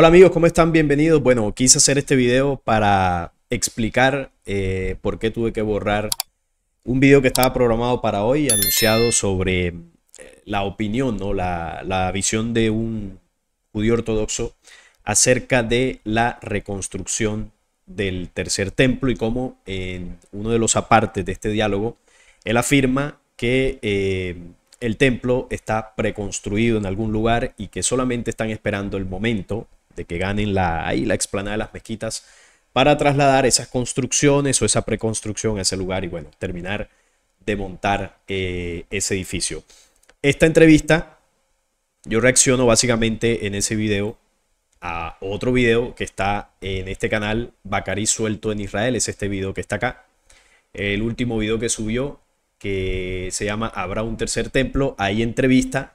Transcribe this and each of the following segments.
Hola amigos, ¿cómo están? Bienvenidos. Bueno, quise hacer este video para explicar eh, por qué tuve que borrar un video que estaba programado para hoy, anunciado sobre eh, la opinión, ¿no? la, visión de un judío ortodoxo acerca de la reconstrucción del tercer templo y cómo en uno de los apartes de este diálogo, él afirma que eh, el templo está preconstruido en algún lugar y que solamente están esperando el momento de que ganen la, ahí la explanada de las mezquitas para trasladar esas construcciones o esa preconstrucción a ese lugar y bueno, terminar de montar eh, ese edificio. Esta entrevista, yo reacciono básicamente en ese video a otro video que está en este canal, Bacarí Suelto en Israel, es este video que está acá. El último video que subió, que se llama Habrá un tercer templo, ahí entrevista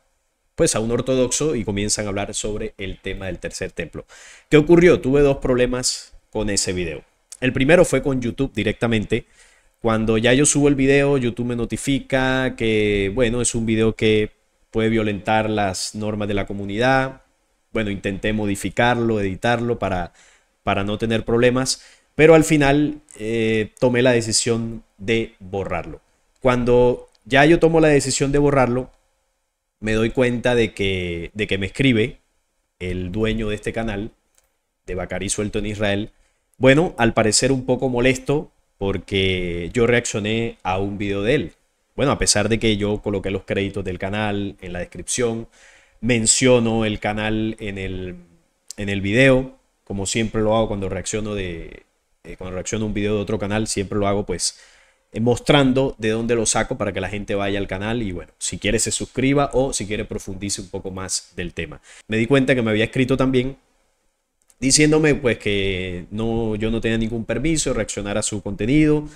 pues a un ortodoxo y comienzan a hablar sobre el tema del tercer templo. ¿Qué ocurrió? Tuve dos problemas con ese video. El primero fue con YouTube directamente. Cuando ya yo subo el video, YouTube me notifica que, bueno, es un video que puede violentar las normas de la comunidad. Bueno, intenté modificarlo, editarlo para, para no tener problemas, pero al final eh, tomé la decisión de borrarlo. Cuando ya yo tomo la decisión de borrarlo, me doy cuenta de que, de que me escribe el dueño de este canal, de Bacarí Suelto en Israel. Bueno, al parecer un poco molesto porque yo reaccioné a un video de él. Bueno, a pesar de que yo coloqué los créditos del canal en la descripción, menciono el canal en el, en el video, como siempre lo hago cuando reacciono de eh, cuando reacciono a un video de otro canal, siempre lo hago pues eh, mostrando de dónde lo saco para que la gente vaya al canal y bueno, si quiere se suscriba o si quiere profundice un poco más del tema. Me di cuenta que me había escrito también diciéndome pues que no, yo no tenía ningún permiso de reaccionar a su contenido,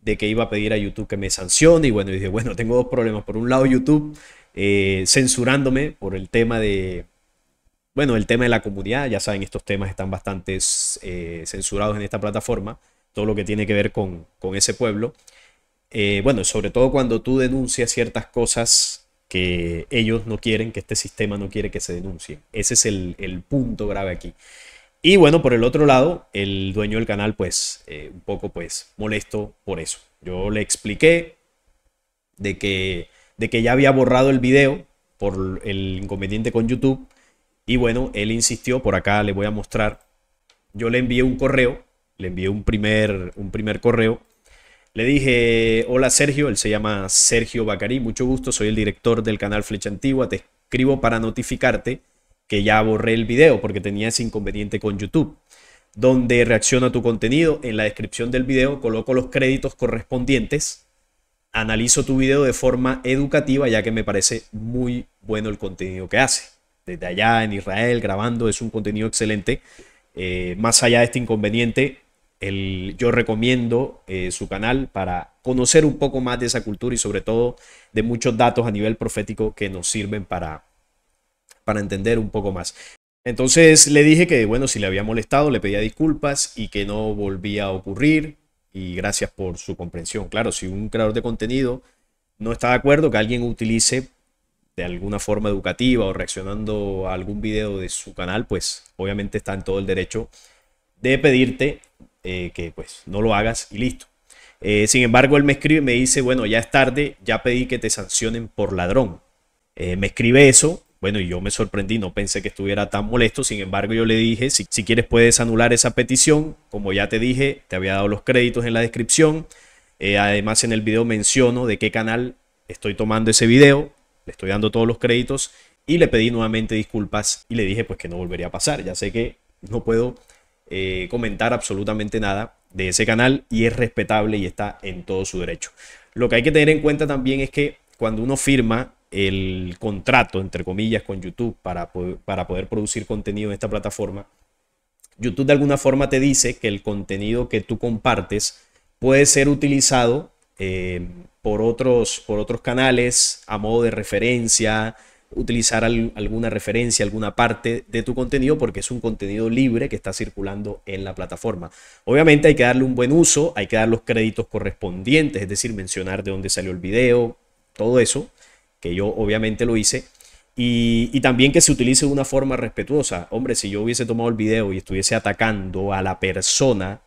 de que iba a pedir a YouTube que me sancione y bueno, dije, bueno, tengo dos problemas. Por un lado YouTube eh, censurándome por el tema de, bueno, el tema de la comunidad, ya saben, estos temas están bastante eh, censurados en esta plataforma todo lo que tiene que ver con, ese pueblo. Eh, bueno, sobre todo cuando tú denuncias ciertas cosas que ellos no quieren, que este sistema no quiere que se denuncie. Ese es el, punto grave aquí. Y bueno, por el otro lado, el dueño del canal, pues, eh, un poco, pues, molesto por eso. Yo le expliqué de que, de que ya había borrado el video por el inconveniente con YouTube. Y bueno, él insistió, por acá le voy a mostrar. Yo le envié un correo le envié un primer, un primer correo. Le dije, hola Sergio, él se llama Sergio Bacarí, mucho gusto, soy el director del canal Flecha Antigua, te escribo para notificarte que ya borré el video porque tenía ese inconveniente con YouTube, donde reacciona tu contenido, en la descripción del video coloco los créditos correspondientes, analizo tu video de forma educativa ya que me parece muy bueno el contenido que hace. Desde allá en Israel grabando es un contenido excelente, eh, más allá de este inconveniente, yo recomiendo eh, su canal para conocer un poco más de esa cultura y sobre todo de muchos datos a nivel profético que nos sirven para, para entender un poco más. Entonces le dije que, bueno, si le había molestado, le pedía disculpas y que no volvía a ocurrir. Y gracias por su comprensión. Claro, si un creador de contenido no está de acuerdo que alguien utilice de alguna forma educativa o reaccionando a algún video de su canal, pues obviamente está en todo el derecho de pedirte eh, que pues no lo hagas y listo. Eh, sin embargo, él me escribe y me dice, bueno, ya es tarde, ya pedí que te sancionen por ladrón. Eh, me escribe eso, bueno, y yo me sorprendí, no pensé que estuviera tan molesto, sin embargo yo le dije, si, si quieres puedes anular esa petición, como ya te dije, te había dado los créditos en la descripción, además en el video menciono de qué canal estoy tomando ese video, le estoy dando todos los créditos y le pedí nuevamente disculpas y le dije pues que no volvería a pasar, ya sé que no puedo eh, comentar absolutamente nada de ese canal y es respetable y está en todo su derecho. Lo que hay que tener en cuenta también es que cuando uno firma el contrato, entre comillas, con YouTube para poder, para poder producir contenido en esta plataforma, YouTube de alguna forma te dice que el contenido que tú compartes puede ser utilizado eh, por, otros, por otros canales a modo de referencia, utilizar alguna referencia, alguna parte de tu contenido porque es un contenido libre que está circulando en la plataforma. Obviamente hay que darle un buen uso, hay que dar los créditos correspondientes, es decir, mencionar de dónde salió el video, todo eso, que yo obviamente lo hice. Y, también que se utilice de una forma respetuosa. Hombre, si yo hubiese tomado el video y estuviese atacando a la persona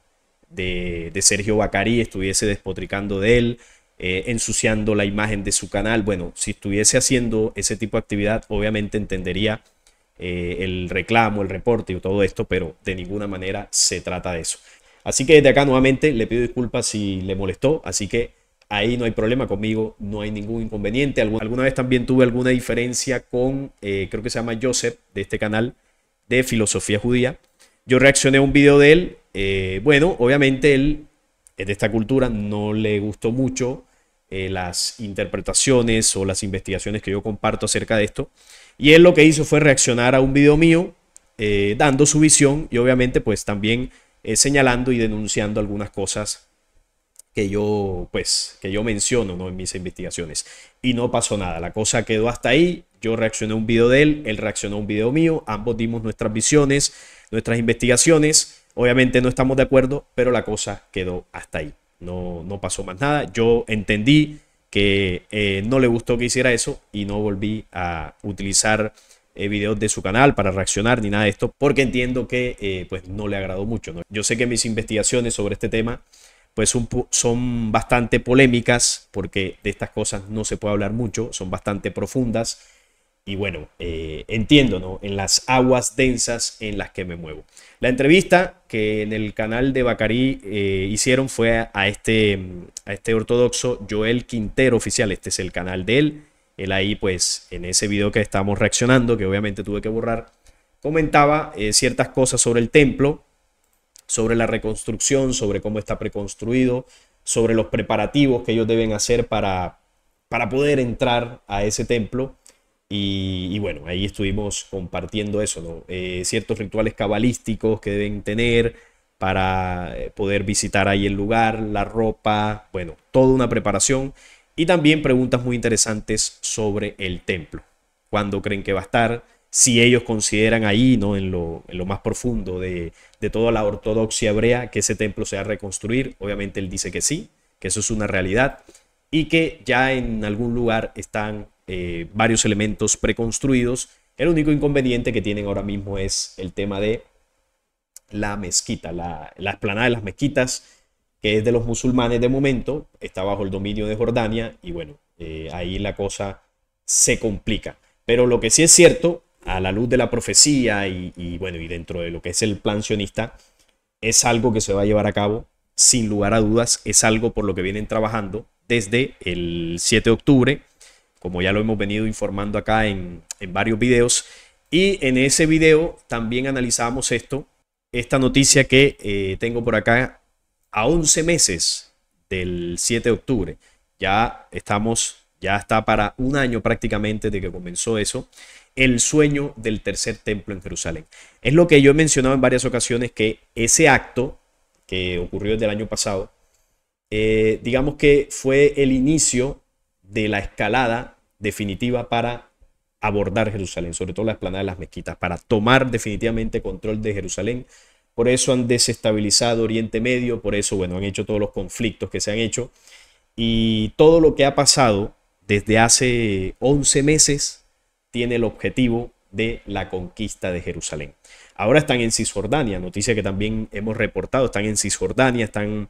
de, de Sergio Bacari, estuviese despotricando de él, eh, ensuciando la imagen de su canal. Bueno, si estuviese haciendo ese tipo de actividad, obviamente entendería eh, el reclamo, el reporte y todo esto, pero de ninguna manera se trata de eso. Así que desde acá nuevamente le pido disculpas si le molestó, así que ahí no hay problema conmigo, no hay ningún inconveniente. Alguna vez también tuve alguna diferencia con, eh, creo que se llama Joseph, de este canal de filosofía judía. Yo reaccioné a un video de él. bueno, obviamente él de esta cultura no le gustó mucho eh, las interpretaciones o las investigaciones que yo comparto acerca de esto. Y él lo que hizo fue reaccionar a un video mío eh, dando su visión y obviamente pues también eh, señalando y denunciando algunas cosas que yo pues que yo menciono en mis investigaciones y no pasó nada la cosa quedó hasta ahí yo reaccioné a un video de él él reaccionó a un video mío ambos dimos nuestras visiones nuestras investigaciones Obviamente no estamos de acuerdo, pero la cosa quedó hasta ahí. No, no pasó más nada. Yo entendí que eh, no le gustó que hiciera eso y no volví a utilizar eh, videos de su canal para reaccionar ni nada de esto, porque entiendo que eh, pues no le agradó mucho. Yo sé que mis investigaciones sobre este tema pues son, bastante polémicas, porque de estas cosas no se puede hablar mucho, son bastante profundas, y bueno, eh, entiendo, ¿no? En las aguas densas en las que me muevo. La entrevista que en el canal de Bacarí eh, hicieron fue a, este, mm, a este ortodoxo Joel Quintero Oficial. Este es el canal de él. Él ahí, pues, en ese video que estamos reaccionando, que obviamente tuve que borrar, comentaba eh, ciertas cosas sobre el templo, sobre la reconstrucción, sobre cómo está preconstruido, sobre los preparativos que ellos deben hacer para, para poder entrar a ese templo y, bueno, ahí estuvimos compartiendo eso, ¿no? Eh, ciertos rituales cabalísticos que deben tener para eh, poder visitar ahí el lugar, la ropa, bueno, toda una preparación. Y también preguntas muy interesantes sobre el templo. ¿Cuándo creen que va a estar? Si ellos consideran ahí, ¿no? En lo, más profundo de, de toda la ortodoxia hebrea, que ese templo se va a reconstruir. Obviamente él dice que sí, que eso es una realidad. Y que ya en algún lugar están eh, varios elementos preconstruidos. El único inconveniente que tienen ahora mismo es el tema de la mezquita, la, la de las mezquitas, que es de los musulmanes de momento, está bajo el dominio de Jordania y bueno, eh, ahí la cosa se complica. Pero lo que sí es cierto, a la luz de la profecía y, y bueno, y dentro de lo que es el plan sionista, es algo que se va a llevar a cabo, sin lugar a dudas, es algo por lo que vienen trabajando desde el 7 de octubre como ya lo hemos venido informando acá en, varios videos. Y en ese video también analizamos esto, esta noticia que eh, tengo por acá a 11 meses del 7 de octubre. Ya estamos, ya está para un año prácticamente de que comenzó eso. El sueño del tercer templo en Jerusalén. Es lo que yo he mencionado en varias ocasiones que ese acto que ocurrió desde el año pasado, eh, digamos que fue el inicio de la escalada definitiva para abordar Jerusalén, sobre todo la explanada de las mezquitas, para tomar definitivamente control de Jerusalén. Por eso han desestabilizado Oriente Medio, por eso, bueno, han hecho todos los conflictos que se han hecho. Y todo lo que ha pasado desde hace 11 meses tiene el objetivo de la conquista de Jerusalén. Ahora están en Cisjordania, noticia que también hemos reportado, están en Cisjordania, están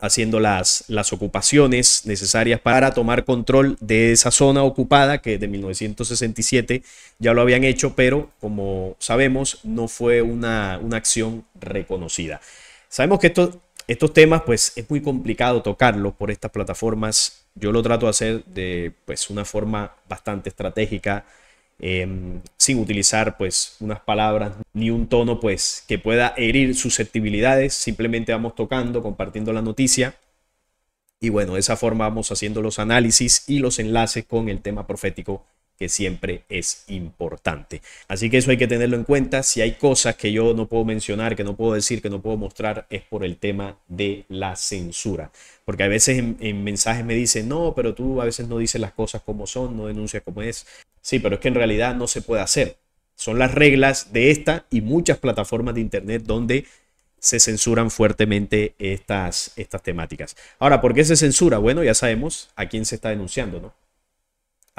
haciendo las, las ocupaciones necesarias para tomar control de esa zona ocupada que de 1967 ya lo habían hecho, pero como sabemos no fue una, acción reconocida. Sabemos que estos temas pues es muy complicado tocarlos por estas plataformas. Yo lo trato de hacer de pues una forma bastante estratégica, Em, sin utilizar pues unas palabras ni un tono pues que pueda herir susceptibilidades, simplemente vamos tocando, compartiendo la noticia y bueno, de esa forma vamos haciendo los análisis y los enlaces con el tema profético que siempre es importante. Así que eso hay que tenerlo en cuenta. Si hay cosas que yo no puedo mencionar, que no puedo decir, que no puedo mostrar, es por el tema de la censura. Porque a veces en, mensajes me dicen, no, pero tú a veces no dices las cosas como son, no denuncias como es. Sí, pero es que en realidad no se puede hacer. Son las reglas de esta y muchas plataformas de Internet donde se censuran fuertemente estas, estas temáticas. Ahora, ¿por qué se censura? Bueno, ya sabemos a quién se está denunciando, ¿no?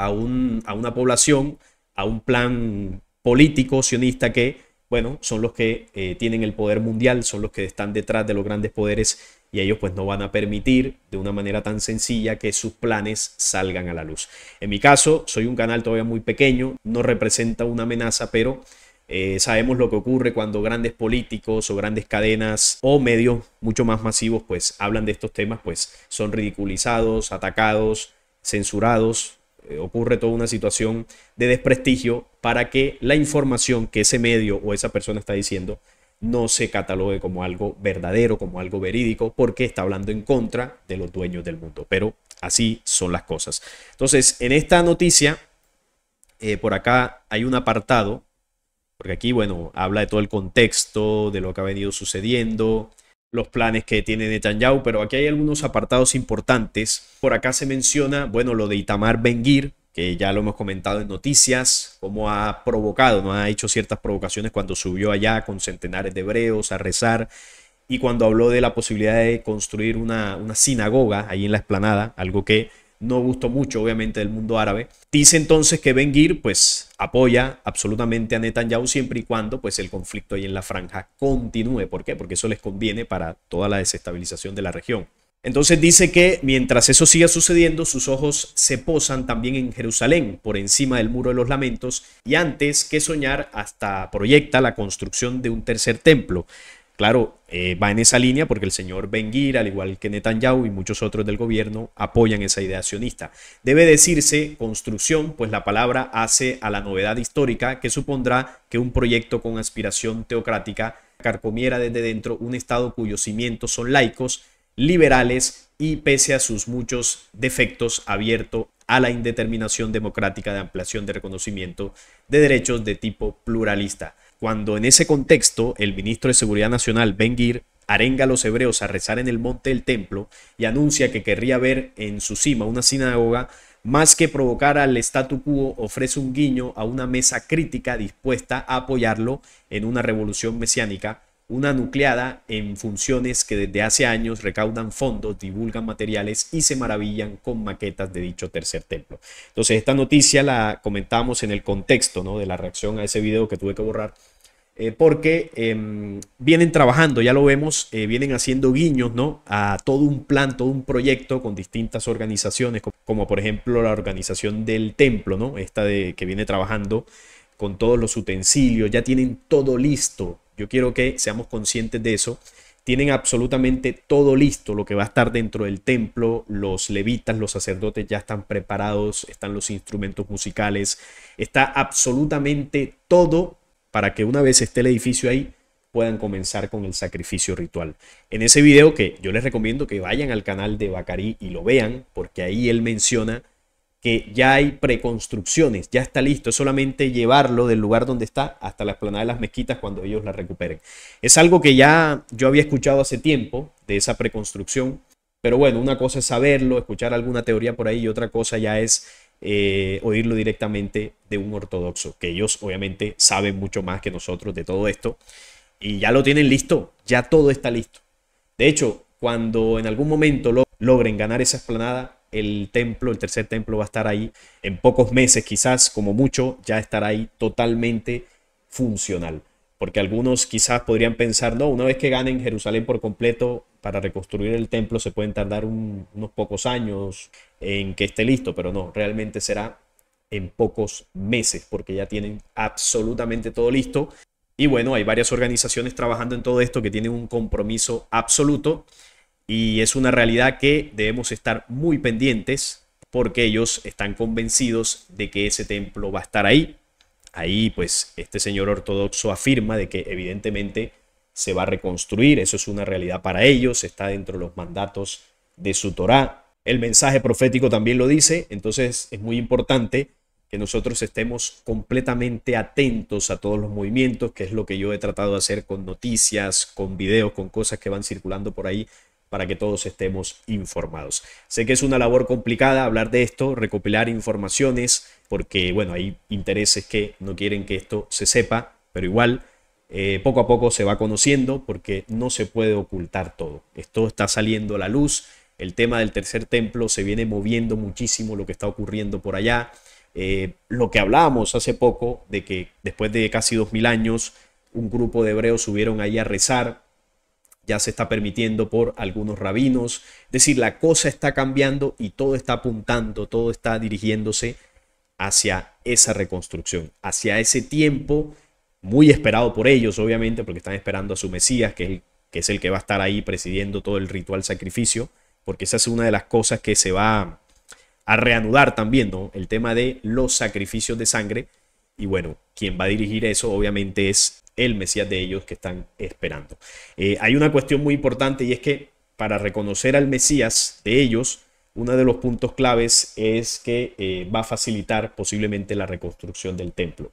a, un, a una población, a un plan político sionista que, bueno, son los que eh, tienen el poder mundial, son los que están detrás de los grandes poderes y ellos pues no van a permitir de una manera tan sencilla que sus planes salgan a la luz. En mi caso, soy un canal todavía muy pequeño, no representa una amenaza, pero eh, sabemos lo que ocurre cuando grandes políticos o grandes cadenas o medios mucho más masivos pues hablan de estos temas, pues son ridiculizados, atacados, censurados, eh, ocurre toda una situación de desprestigio para que la información que ese medio o esa persona está diciendo no se catalogue como algo verdadero, como algo verídico, porque está hablando en contra de los dueños del mundo. Pero así son las cosas. Entonces, en esta noticia, eh, por acá hay un apartado, porque aquí, bueno, habla de todo el contexto, de lo que ha venido sucediendo, los planes que tiene Netanyahu, pero aquí hay algunos apartados importantes. Por acá se menciona, bueno, lo de Itamar Benguir, que ya lo hemos comentado en noticias, cómo ha provocado, no ha hecho ciertas provocaciones cuando subió allá con centenares de hebreos a rezar y cuando habló de la posibilidad de construir una, una sinagoga ahí en la explanada, algo que no gustó mucho, obviamente, del mundo árabe. Dice entonces que Ben Gir, pues, apoya absolutamente a Netanyahu siempre y cuando, pues, el conflicto ahí en la franja continúe. ¿Por qué? Porque eso les conviene para toda la desestabilización de la región. Entonces dice que mientras eso siga sucediendo, sus ojos se posan también en Jerusalén, por encima del muro de los lamentos, y antes que soñar, hasta proyecta la construcción de un tercer templo. Claro, eh, va en esa línea porque el señor Ben al igual que Netanyahu y muchos otros del gobierno, apoyan esa idea sionista. Debe decirse construcción, pues la palabra hace a la novedad histórica que supondrá que un proyecto con aspiración teocrática carcomiera desde dentro un Estado cuyos cimientos son laicos, liberales y pese a sus muchos defectos abierto a la indeterminación democrática de ampliación de reconocimiento de derechos de tipo pluralista cuando en ese contexto el ministro de Seguridad Nacional, Ben Gir, arenga a los hebreos a rezar en el monte del templo y anuncia que querría ver en su cima una sinagoga, más que provocar al statu quo, ofrece un guiño a una mesa crítica dispuesta a apoyarlo en una revolución mesiánica, una nucleada en funciones que desde hace años recaudan fondos, divulgan materiales y se maravillan con maquetas de dicho tercer templo. Entonces, esta noticia la comentamos en el contexto ¿no? de la reacción a ese video que tuve que borrar eh, porque em, vienen trabajando, ya lo vemos, eh, vienen haciendo guiños ¿no? a todo un plan, todo un proyecto con distintas organizaciones, como, por ejemplo la organización del templo, ¿no? esta de, que viene trabajando con todos los utensilios, ya tienen todo listo. Yo quiero que seamos conscientes de eso. Tienen absolutamente todo listo, lo que va a estar dentro del templo, los levitas, los sacerdotes ya están preparados, están los instrumentos musicales, está absolutamente todo para que una vez esté el edificio ahí, puedan comenzar con el sacrificio ritual. En ese video que yo les recomiendo que vayan al canal de Bacarí y lo vean, porque ahí él menciona que ya hay preconstrucciones, ya está listo, es solamente llevarlo del lugar donde está hasta la explanada de las mezquitas cuando ellos la recuperen. Es algo que ya yo había escuchado hace tiempo de esa preconstrucción, pero bueno, una cosa es saberlo, escuchar alguna teoría por ahí y otra cosa ya es eh, oírlo directamente de un ortodoxo, que ellos obviamente saben mucho más que nosotros de todo esto. Y ya lo tienen listo, ya todo está listo. De hecho, cuando en algún momento logren ganar esa explanada, el templo, el tercer templo va a estar ahí en pocos meses, quizás como mucho, ya estará ahí totalmente funcional. Porque algunos quizás podrían pensar, no, una vez que ganen Jerusalén por completo, para reconstruir el templo se pueden tardar unos pocos años en que esté listo, pero no, realmente será en pocos meses porque ya tienen absolutamente todo listo. Y bueno, hay varias organizaciones trabajando en todo esto que tienen un compromiso absoluto y es una realidad que debemos estar muy pendientes porque ellos están convencidos de que ese templo va a estar ahí. Ahí pues este señor ortodoxo afirma de que evidentemente se va a reconstruir, eso es una realidad para ellos, está dentro de los mandatos de su Torá. El mensaje profético también lo dice, entonces es muy importante que nosotros estemos completamente atentos a todos los movimientos, que es lo que yo he tratado de hacer con noticias, con videos, con cosas que van circulando por ahí para que todos estemos informados. Sé que es una labor complicada hablar de esto, recopilar informaciones, porque bueno, hay intereses que no quieren que esto se sepa, pero igual eh, poco a poco se va conociendo porque no se puede ocultar todo. Esto está saliendo a la luz. El tema del tercer templo se viene moviendo muchísimo lo que está ocurriendo por allá. Eh, lo que hablábamos hace poco de que después de casi 2000 años un grupo de hebreos subieron ahí a rezar, ya se está permitiendo por algunos rabinos. Es decir, la cosa está cambiando y todo está apuntando, todo está dirigiéndose hacia esa reconstrucción, hacia ese tiempo muy esperado por ellos, obviamente, porque están esperando a su Mesías, que es, el, que va a estar ahí presidiendo todo el ritual sacrificio, porque esa es una de las cosas que se va a reanudar también, ¿no? El tema de los sacrificios de sangre. Y bueno, quien va a dirigir eso obviamente es el Mesías de ellos que están esperando. Eh, hay una cuestión muy importante y es que para reconocer al Mesías de ellos, uno de los puntos claves es que eh, va a facilitar posiblemente la reconstrucción del templo.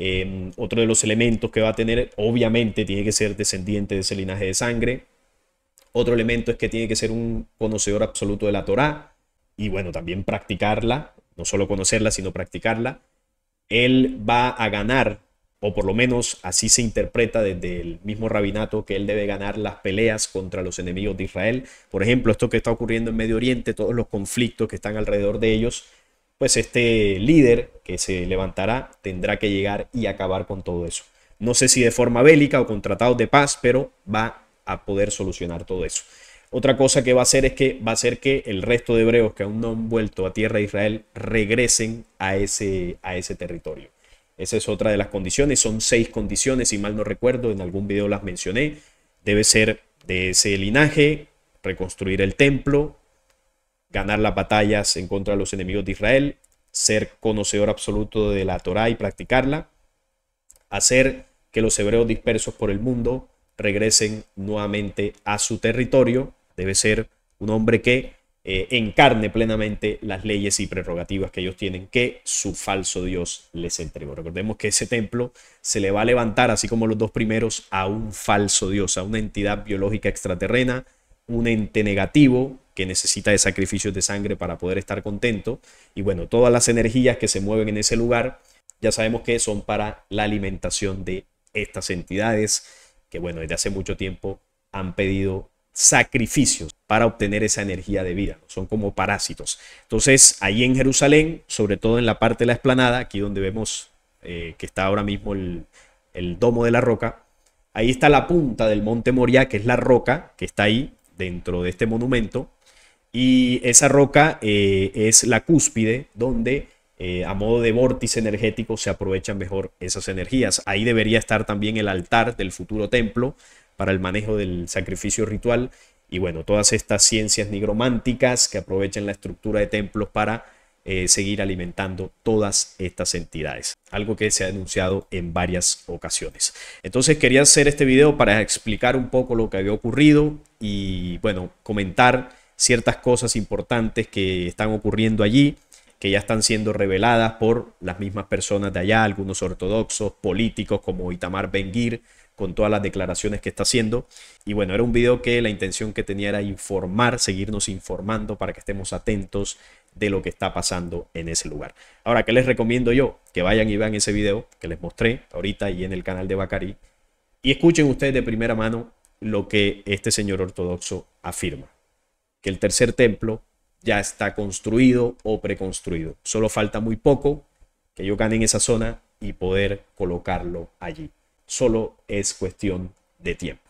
Em, otro de los elementos que va a tener, obviamente, tiene que ser descendiente de ese linaje de sangre. Otro elemento es que tiene que ser un conocedor absoluto de la Torá y bueno, también practicarla, no solo conocerla, sino practicarla. Él va a ganar, o por lo menos así se interpreta desde el mismo rabinato, que él debe ganar las peleas contra los enemigos de Israel. Por ejemplo, esto que está ocurriendo en Medio Oriente, todos los conflictos que están alrededor de ellos, pues este líder que se levantará tendrá que llegar y acabar con todo eso. No sé si de forma bélica o con tratados de paz, pero va a poder solucionar todo eso. Otra cosa que va a hacer es que va a hacer que el resto de hebreos que aún no han vuelto a tierra de Israel regresen a ese, a ese territorio. Esa es otra de las condiciones. Son seis condiciones, si mal no recuerdo, en algún video las mencioné. Debe ser de ese linaje, reconstruir el templo, ganar las batallas en contra de los enemigos de Israel, ser conocedor absoluto de la Torá y practicarla, hacer que los hebreos dispersos por el mundo regresen nuevamente a su territorio, debe ser un hombre que eh, encarne plenamente las leyes y prerrogativas que ellos tienen, que su falso Dios les entregó. Recordemos que ese templo se le va a levantar, así como los dos primeros, a un falso Dios, a una entidad biológica extraterrena un ente negativo que necesita de sacrificios de sangre para poder estar contento. Y bueno, todas las energías que se mueven en ese lugar, ya sabemos que son para la alimentación de estas entidades, que bueno, desde hace mucho tiempo han pedido sacrificios para obtener esa energía de vida, son como parásitos. Entonces, ahí en Jerusalén, sobre todo en la parte de la explanada, aquí donde vemos eh, que está ahora mismo el, el domo de la roca, ahí está la punta del monte Moria, que es la roca que está ahí, dentro de este monumento. Y esa roca eh, es la cúspide donde eh, a modo de vórtice energético se aprovechan mejor esas energías. Ahí debería estar también el altar del futuro templo para el manejo del sacrificio ritual y bueno, todas estas ciencias nigrománticas que aprovechan la estructura de templos para eh, seguir alimentando todas estas entidades, algo que se ha denunciado en varias ocasiones. Entonces quería hacer este video para explicar un poco lo que había ocurrido y bueno, comentar ciertas cosas importantes que están ocurriendo allí que ya están siendo reveladas por las mismas personas de allá, algunos ortodoxos, políticos como Itamar Benguir, con todas las declaraciones que está haciendo. Y bueno, era un video que la intención que tenía era informar, seguirnos informando para que estemos atentos de lo que está pasando en ese lugar. Ahora, ¿qué les recomiendo yo? Que vayan y vean ese video que les mostré ahorita y en el canal de Bacari y escuchen ustedes de primera mano lo que este señor ortodoxo afirma, que el tercer templo ya está construido o preconstruido. Solo falta muy poco que yo gane en esa zona y poder colocarlo allí. Solo es cuestión de tiempo.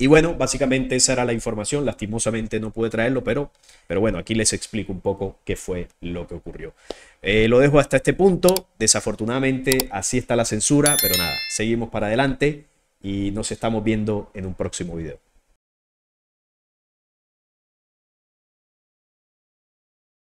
Y bueno, básicamente esa era la información. Lastimosamente no pude traerlo, pero, pero bueno, aquí les explico un poco qué fue lo que ocurrió. Eh, lo dejo hasta este punto. Desafortunadamente así está la censura, pero nada, seguimos para adelante y nos estamos viendo en un próximo video.